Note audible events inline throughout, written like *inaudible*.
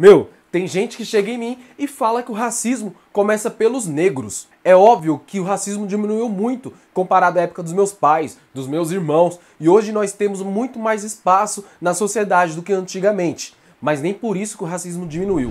Meu, tem gente que chega em mim e fala que o racismo começa pelos negros. É óbvio que o racismo diminuiu muito comparado à época dos meus pais, dos meus irmãos, e hoje nós temos muito mais espaço na sociedade do que antigamente. Mas nem por isso que o racismo diminuiu.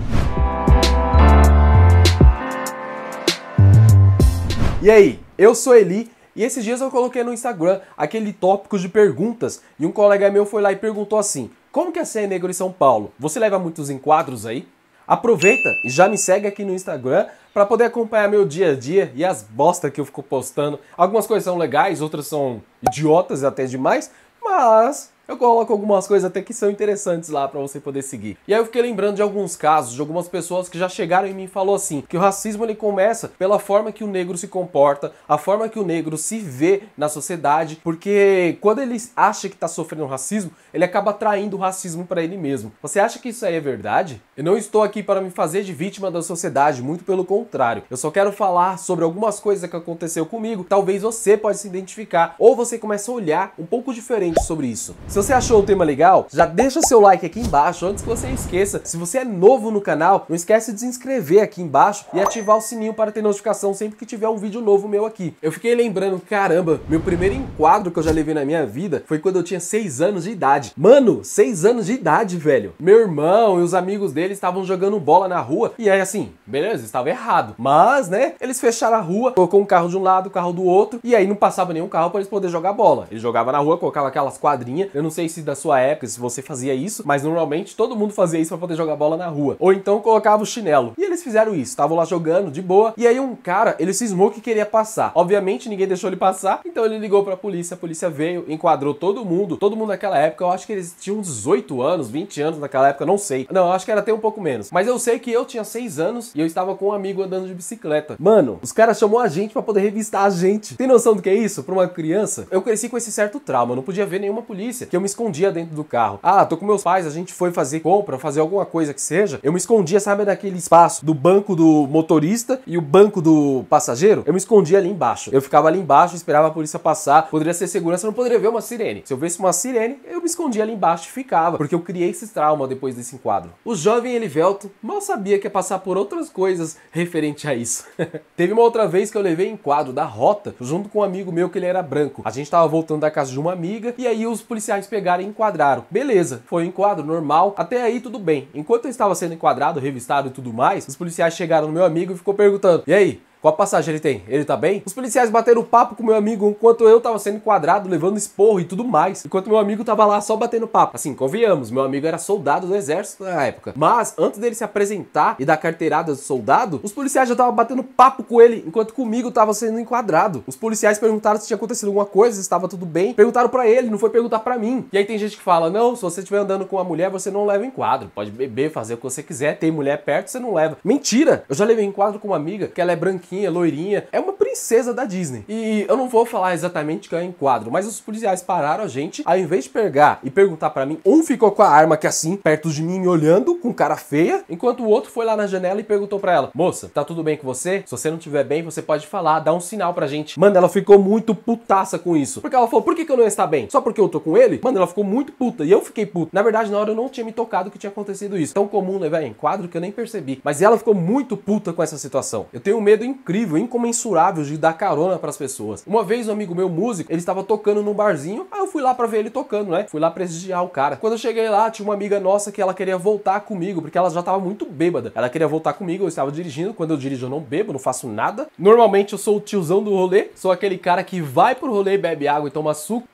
E aí, eu sou Eli e esses dias eu coloquei no Instagram aquele tópico de perguntas e um colega meu foi lá e perguntou assim: como que é ser negro em São Paulo? Você leva muitos enquadros aí? Aproveita e já me segue aqui no Instagram para poder acompanhar meu dia a dia e as bostas que eu fico postando. Algumas coisas são legais, outras são idiotas até demais, mas eu coloco algumas coisas até que são interessantes lá para você poder seguir. E aí eu fiquei lembrando de alguns casos, de algumas pessoas que já chegaram em mim e falou assim, que o racismo ele começa pela forma que o negro se comporta, a forma que o negro se vê na sociedade, porque quando ele acha que está sofrendo racismo, ele acaba atraindo o racismo para ele mesmo. Você acha que isso aí é verdade? Eu não estou aqui para me fazer de vítima da sociedade, muito pelo contrário. Eu só quero falar sobre algumas coisas que aconteceu comigo, talvez você pode se identificar ou você comece a olhar um pouco diferente sobre isso. Se você achou o tema legal, já deixa seu like aqui embaixo antes que você esqueça. Se você é novo no canal, não esquece de se inscrever aqui embaixo e ativar o sininho para ter notificação sempre que tiver um vídeo novo meu aqui. Eu fiquei lembrando, caramba, meu primeiro enquadro que eu já levei na minha vida foi quando eu tinha 6 anos de idade. Mano, 6 anos de idade, velho. Meu irmão e os amigos dele estavam jogando bola na rua e aí assim, beleza, estava errado. Mas, né, eles fecharam a rua, colocou um carro de um lado, o um carro do outro e aí não passava nenhum carro para eles poderem jogar bola. Eles jogavam na rua, colocava aquelas quadrinhas. Eu não não sei se da sua época, se você fazia isso, mas normalmente todo mundo fazia isso para poder jogar bola na rua. Ou então colocava o chinelo. E eles fizeram isso, estavam lá jogando de boa. E aí um cara, ele cismou que queria passar. Obviamente ninguém deixou ele passar, então ele ligou para a polícia. A polícia veio, enquadrou todo mundo. Todo mundo naquela época, eu acho que eles tinham 18 anos, 20 anos naquela época, não sei. Não, eu acho que era até um pouco menos. Mas eu sei que eu tinha 6 anos e eu estava com um amigo andando de bicicleta. Mano, os caras chamou a gente para poder revistar a gente. Tem noção do que é isso? Para uma criança, eu cresci com esse certo trauma, eu não podia ver nenhuma polícia. Que eu me escondia dentro do carro. Ah, tô com meus pais, a gente foi fazer compra, fazer alguma coisa que seja. Eu me escondia, sabe, naquele espaço do banco do motorista e o banco do passageiro? Eu me escondia ali embaixo. Eu ficava ali embaixo, esperava a polícia passar. Poderia ser segurança, não poderia ver uma sirene. Se eu visse uma sirene, eu me escondia ali embaixo e ficava, porque eu criei esse trauma depois desse enquadro. O jovem Elivelto mal sabia que ia passar por outras coisas referente a isso. *laughs* Teve uma outra vez que eu levei enquadro da rota junto com um amigo meu que ele era branco. A gente tava voltando da casa de uma amiga e aí os policiais pegaram e enquadraram. Beleza, foi um enquadro normal, até aí tudo bem. Enquanto eu estava sendo enquadrado, revistado e tudo mais, os policiais chegaram no meu amigo e ficou perguntando: "E aí, qual passagem ele tem? Ele tá bem? Os policiais bateram papo com meu amigo enquanto eu tava sendo enquadrado, levando esporro e tudo mais. Enquanto meu amigo tava lá só batendo papo. Assim, convenhamos, meu amigo era soldado do exército na época. Mas, antes dele se apresentar e dar carteirada de soldado, os policiais já estavam batendo papo com ele, enquanto comigo tava sendo enquadrado. Os policiais perguntaram se tinha acontecido alguma coisa, se estava tudo bem. Perguntaram para ele, não foi perguntar para mim. E aí tem gente que fala, não, se você estiver andando com uma mulher, você não leva enquadro. Pode beber, fazer o que você quiser, tem mulher perto, você não leva. Mentira! Eu já levei enquadro com uma amiga, que ela é branquinha branquinha, loirinha, é uma princesa da Disney. E eu não vou falar exatamente quem é em quadro, mas os policiais pararam a gente, ao invés de pegar e perguntar para mim, um ficou com a arma que é assim, perto de mim, me olhando, com cara feia, enquanto o outro foi lá na janela e perguntou para ela: Moça, tá tudo bem com você? Se você não tiver bem, você pode falar, dá um sinal pra gente. Mano, ela ficou muito putaça com isso. Porque ela falou: Por que, que eu não está bem? Só porque eu tô com ele? Mano, ela ficou muito puta. E eu fiquei puta. Na verdade, na hora eu não tinha me tocado que tinha acontecido isso. Tão comum levar né, em quadro que eu nem percebi. Mas ela ficou muito puta com essa situação. Eu tenho medo em incrível, incomensurável de dar carona para as pessoas. Uma vez um amigo meu músico, ele estava tocando num barzinho, aí eu fui lá para ver ele tocando, né? Fui lá prestigiar o cara. Quando eu cheguei lá, tinha uma amiga nossa que ela queria voltar comigo, porque ela já estava muito bêbada. Ela queria voltar comigo, eu estava dirigindo, quando eu dirijo eu não bebo, não faço nada. Normalmente eu sou o tiozão do rolê, sou aquele cara que vai pro rolê, bebe água e toma suco,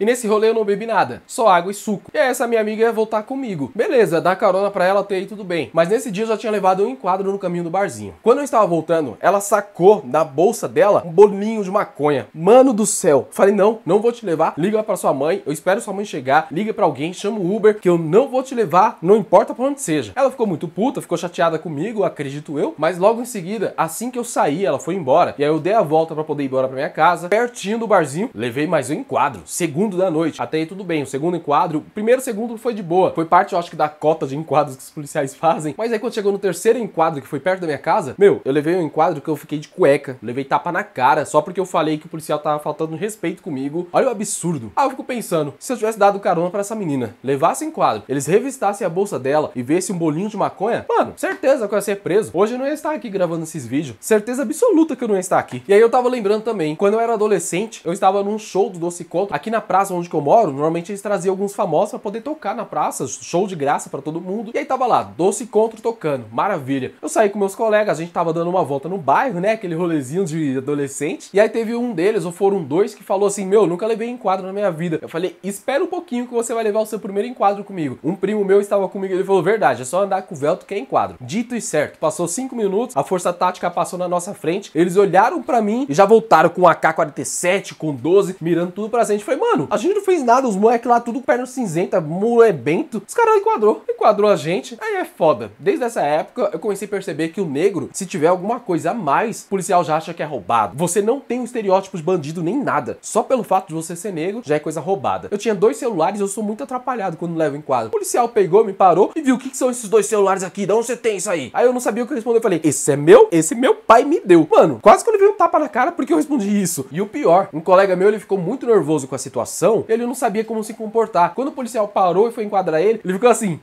e nesse rolê eu não bebi nada, só água e suco. E essa minha amiga ia voltar comigo. Beleza, dá carona pra ela até aí tudo bem. Mas nesse dia eu já tinha levado um enquadro no caminho do barzinho. Quando eu estava voltando, ela sacou da bolsa dela um bolinho de maconha. Mano do céu. Falei, não, não vou te levar. Liga para sua mãe, eu espero sua mãe chegar. Liga para alguém, chama o Uber, que eu não vou te levar, não importa pra onde seja. Ela ficou muito puta, ficou chateada comigo, acredito eu. Mas logo em seguida, assim que eu saí, ela foi embora. E aí eu dei a volta para poder ir embora pra minha casa, pertinho do barzinho. Levei mais um enquadro. Segundo segundo da noite. Até aí tudo bem, o segundo enquadro, o primeiro segundo foi de boa. Foi parte, eu acho que, da cota de enquadros que os policiais *laughs* fazem. Mas aí quando chegou no terceiro enquadro, que foi perto da minha casa, meu, eu levei um enquadro que eu fiquei de cueca. Levei tapa na cara, só porque eu falei que o policial tava faltando respeito comigo. Olha o absurdo. Aí eu fico pensando, se eu tivesse dado carona para essa menina, levasse enquadro, eles revistassem a bolsa dela e vesse um bolinho de maconha, mano, certeza que eu ia ser preso. Hoje eu não ia estar aqui gravando esses vídeos. Certeza absoluta que eu não ia estar aqui. E aí eu tava lembrando também, quando eu era adolescente, eu estava num show do Doce Conto aqui na praia praça onde eu moro, normalmente eles traziam alguns famosos para poder tocar na praça, show de graça para todo mundo. E aí tava lá, Doce Contra tocando, maravilha. Eu saí com meus colegas, a gente tava dando uma volta no bairro, né, aquele rolezinho de adolescente. E aí teve um deles, ou foram dois, que falou assim, meu, nunca levei enquadro na minha vida. Eu falei, espera um pouquinho que você vai levar o seu primeiro enquadro comigo. Um primo meu estava comigo, ele falou, verdade, é só andar com o velto que é enquadro. Dito e certo, passou cinco minutos, a força tática passou na nossa frente, eles olharam para mim e já voltaram com AK-47, com 12, mirando tudo pra gente. Falei, mano, a gente não fez nada, os moleques lá tudo perna cinzenta, é bento, Os caras enquadrou, enquadrou a gente. Aí é foda. Desde essa época, eu comecei a perceber que o negro, se tiver alguma coisa a mais, o policial já acha que é roubado. Você não tem um estereótipo de bandido nem nada. Só pelo fato de você ser negro, já é coisa roubada. Eu tinha dois celulares, eu sou muito atrapalhado quando levo em quadro. O policial pegou, me parou e viu o que, que são esses dois celulares aqui, de onde você tem isso aí? Aí eu não sabia o que responder. Eu falei, esse é meu? Esse meu pai me deu. Mano, quase que eu levei um tapa na cara porque eu respondi isso. E o pior, um colega meu, ele ficou muito nervoso com a situação situação, ele não sabia como se comportar. Quando o policial parou e foi enquadrar ele, ele ficou assim,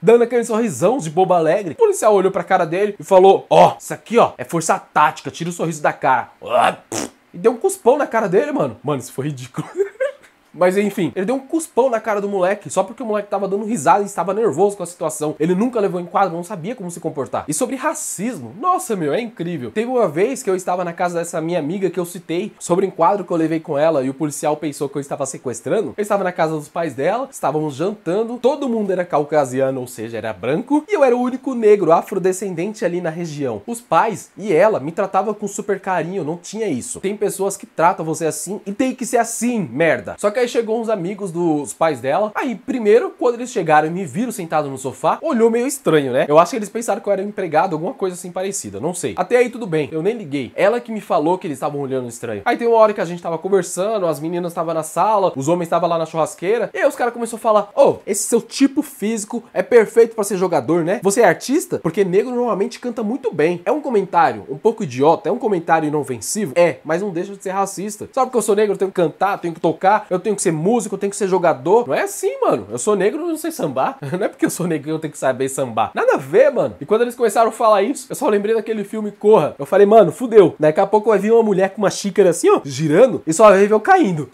dando aquele sorrisão de boba alegre. O policial olhou pra cara dele e falou: Ó, oh, isso aqui, ó, é força tática, tira o sorriso da cara. E deu um cuspão na cara dele, mano. Mano, isso foi ridículo. *laughs* Mas enfim, ele deu um cuspão na cara do moleque, só porque o moleque tava dando risada e estava nervoso com a situação. Ele nunca levou em quadro, não sabia como se comportar. E sobre racismo, nossa, meu, é incrível. Teve uma vez que eu estava na casa dessa minha amiga que eu citei sobre o enquadro que eu levei com ela e o policial pensou que eu estava sequestrando. Eu estava na casa dos pais dela, estávamos jantando, todo mundo era caucasiano, ou seja, era branco, e eu era o único negro afrodescendente ali na região. Os pais e ela me tratavam com super carinho, não tinha isso. Tem pessoas que tratam você assim e tem que ser assim, merda. Só que a aí chegou uns amigos dos pais dela. Aí, primeiro, quando eles chegaram e me viram sentado no sofá, olhou meio estranho, né? Eu acho que eles pensaram que eu era um empregado, alguma coisa assim parecida, não sei. Até aí tudo bem, eu nem liguei. Ela que me falou que eles estavam olhando estranho. Aí tem uma hora que a gente tava conversando, as meninas estavam na sala, os homens estavam lá na churrasqueira, e aí os caras começaram a falar: "Ô, oh, esse seu tipo físico é perfeito para ser jogador, né? Você é artista?" Porque negro normalmente canta muito bem. É um comentário um pouco idiota, é um comentário inofensivo, é, mas não deixa de ser racista. Sabe que eu sou negro, eu tenho que cantar, tenho que tocar, eu tenho tenho que ser músico, eu tenho que ser jogador. Não é assim, mano. Eu sou negro, não sei sambar. *laughs* Não é porque eu sou negro que eu tenho que saber sambar. Nada a ver, mano. E quando eles começaram a falar isso, eu só lembrei daquele filme Corra. Eu falei, mano, fudeu. Daqui a pouco vai vir uma mulher com uma xícara assim, ó, girando, e só vai ver eu caindo.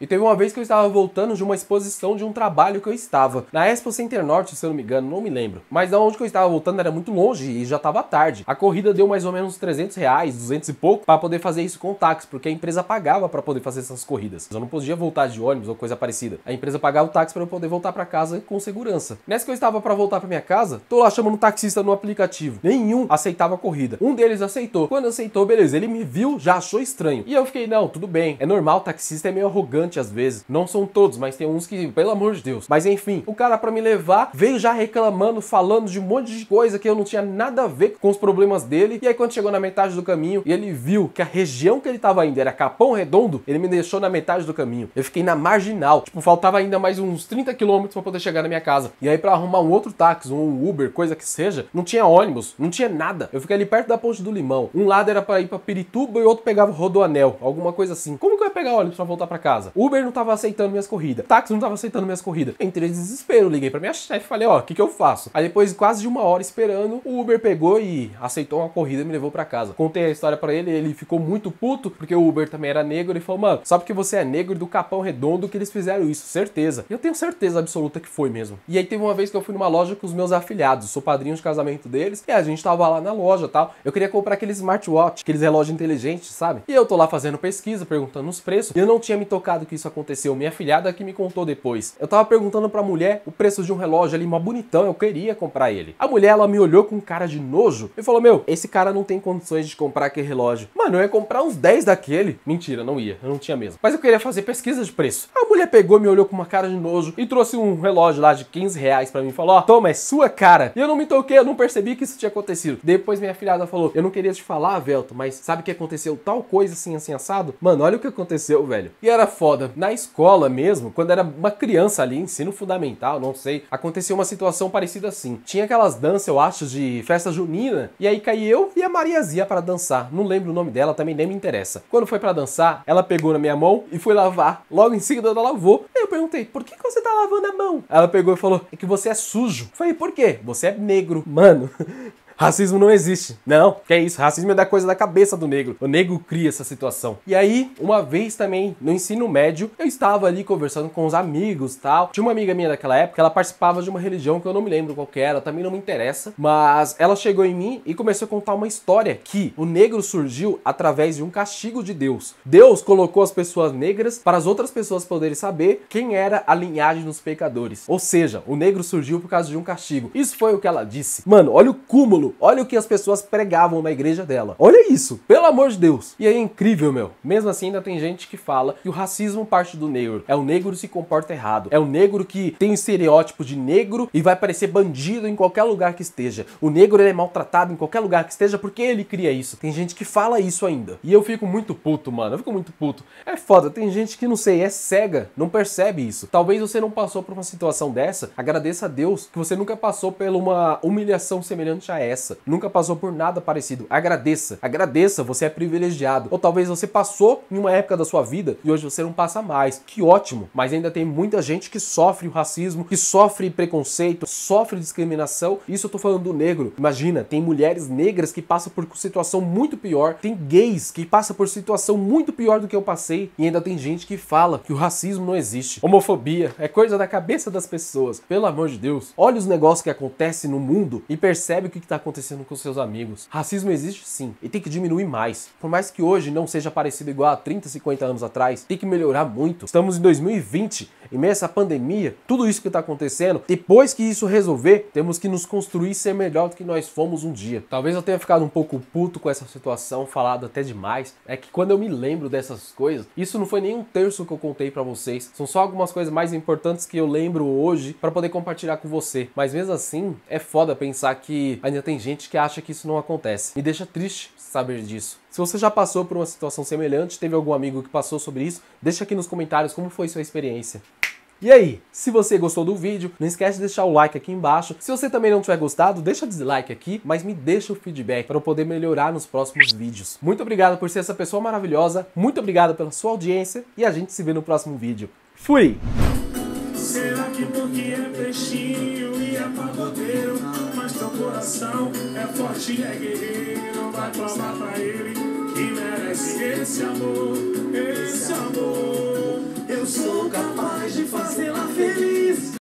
E teve uma vez que eu estava voltando de uma exposição de um trabalho que eu estava. Na Expo Center Norte, se eu não me engano, não me lembro. Mas da onde que eu estava voltando era muito longe e já estava tarde. A corrida deu mais ou menos 300 reais, 200 e pouco, para poder fazer isso com táxi, porque a empresa pagava para poder fazer essas corridas. Eu não podia voltar de de ônibus ou coisa parecida. A empresa pagava o táxi para eu poder voltar para casa com segurança. Nessa que eu estava para voltar para minha casa, tô lá chamando um taxista no aplicativo. Nenhum aceitava a corrida. Um deles aceitou. Quando aceitou, beleza, ele me viu, já achou estranho. E eu fiquei, não, tudo bem. É normal, taxista é meio arrogante às vezes. Não são todos, mas tem uns que, pelo amor de Deus. Mas enfim, o cara para me levar veio já reclamando, falando de um monte de coisa que eu não tinha nada a ver com os problemas dele. E aí quando chegou na metade do caminho e ele viu que a região que ele estava indo era Capão Redondo, ele me deixou na metade do caminho. Eu fiquei na marginal. Tipo, faltava ainda mais uns 30 quilômetros para poder chegar na minha casa. E aí, para arrumar um outro táxi, um Uber, coisa que seja, não tinha ônibus, não tinha nada. Eu fiquei ali perto da Ponte do Limão. Um lado era para ir para Pirituba e outro pegava o Rodoanel, alguma coisa assim. Como que eu ia pegar ônibus para voltar para casa? Uber não tava aceitando minhas corridas, táxi não tava aceitando minhas corridas. Entrei em desespero, liguei para minha chefe, falei, ó, oh, o que que eu faço? Aí depois quase de uma hora esperando, o Uber pegou e aceitou uma corrida e me levou para casa. Contei a história para ele, ele ficou muito puto porque o Uber também era negro e falou: "Mano, só porque você é negro do Capão redondo que eles fizeram isso, certeza. Eu tenho certeza absoluta que foi mesmo. E aí teve uma vez que eu fui numa loja com os meus afilhados, sou padrinho de casamento deles, e a gente tava lá na loja tal. Eu queria comprar aquele smartwatch, aqueles relógios inteligentes, sabe? E eu tô lá fazendo pesquisa, perguntando os preços, e eu não tinha me tocado que isso aconteceu. Minha afilhada é que me contou depois. Eu tava perguntando pra mulher o preço de um relógio ali, uma bonitão, eu queria comprar ele. A mulher, ela me olhou com cara de nojo e falou: Meu, esse cara não tem condições de comprar aquele relógio. Mano, eu ia comprar uns 10 daquele. Mentira, não ia, eu não tinha mesmo. Mas eu queria fazer pesquisa de preço. A mulher pegou, me olhou com uma cara de nojo e trouxe um relógio lá de 15 reais pra mim e falou: Ó, toma, é sua cara. E eu não me toquei, eu não percebi que isso tinha acontecido. Depois minha filhada falou: Eu não queria te falar, Velto, mas sabe que aconteceu tal coisa assim, assim, assado? Mano, olha o que aconteceu, velho. E era foda. Na escola mesmo, quando era uma criança ali, ensino fundamental, não sei, aconteceu uma situação parecida assim. Tinha aquelas danças, eu acho, de festa junina, e aí caí eu e a Mariazinha para dançar. Não lembro o nome dela, também nem me interessa. Quando foi para dançar, ela pegou na minha mão e foi lavar logo logo em seguida ela lavou. Aí eu perguntei, por que, que você tá lavando a mão? Ela pegou e falou, é que você é sujo. Eu falei, por quê? Você é negro. Mano, *laughs* racismo não existe. Não, que é isso, racismo é da coisa da cabeça do negro. O negro cria essa situação. E aí, uma vez também, no ensino médio, eu estava ali conversando com os amigos tal. Tinha uma amiga minha daquela época, ela participava de uma religião que eu não me lembro qual era, também não me interessa, mas ela chegou em mim e começou a contar uma história que o negro surgiu através de um castigo de Deus. Deus colocou as pessoas negras para as outras pessoas poderem saber quem era a linhagem dos pecadores. Ou seja, o negro surgiu por causa de um castigo. Isso foi o que ela disse. Mano, olha o cúmulo Olha o que as pessoas pregavam na igreja dela. Olha isso, pelo amor de Deus. E é incrível, meu. Mesmo assim, ainda tem gente que fala que o racismo parte do negro. É o negro que se comporta errado. É o negro que tem o estereótipo de negro e vai parecer bandido em qualquer lugar que esteja. O negro é maltratado em qualquer lugar que esteja porque ele cria isso. Tem gente que fala isso ainda. E eu fico muito puto, mano. Eu fico muito puto. É foda. Tem gente que, não sei, é cega, não percebe isso. Talvez você não passou por uma situação dessa. Agradeça a Deus que você nunca passou por uma humilhação semelhante a essa essa, nunca passou por nada parecido. Agradeça, agradeça, você é privilegiado. Ou talvez você passou em uma época da sua vida e hoje você não passa mais. Que ótimo, mas ainda tem muita gente que sofre o racismo, que sofre preconceito, sofre discriminação. Isso eu tô falando do negro. Imagina, tem mulheres negras que passam por situação muito pior, tem gays que passam por situação muito pior do que eu passei e ainda tem gente que fala que o racismo não existe. Homofobia é coisa da cabeça das pessoas. Pelo amor de Deus, olha os negócios que acontecem no mundo e percebe o que está acontecendo com seus amigos. Racismo existe sim, e tem que diminuir mais. Por mais que hoje não seja parecido igual a 30, 50 anos atrás, tem que melhorar muito. Estamos em 2020 em meio a essa pandemia, tudo isso que está acontecendo, depois que isso resolver, temos que nos construir ser melhor do que nós fomos um dia. Talvez eu tenha ficado um pouco puto com essa situação, falado até demais. É que quando eu me lembro dessas coisas, isso não foi nem um terço que eu contei para vocês. São só algumas coisas mais importantes que eu lembro hoje para poder compartilhar com você. Mas mesmo assim, é foda pensar que ainda tem gente que acha que isso não acontece. Me deixa triste, saber disso. Se você já passou por uma situação semelhante, teve algum amigo que passou sobre isso, deixa aqui nos comentários como foi sua experiência. E aí, se você gostou do vídeo, não esquece de deixar o like aqui embaixo. Se você também não tiver gostado, deixa dislike aqui, mas me deixa o feedback para eu poder melhorar nos próximos vídeos. Muito obrigado por ser essa pessoa maravilhosa, muito obrigado pela sua audiência e a gente se vê no próximo vídeo. Fui! Será que porque é peixinho e é pagodeiro, mas teu coração é forte e é guerreiro? pra provar pra ele que merece esse amor, esse amor. Eu sou capaz de fazê-la feliz.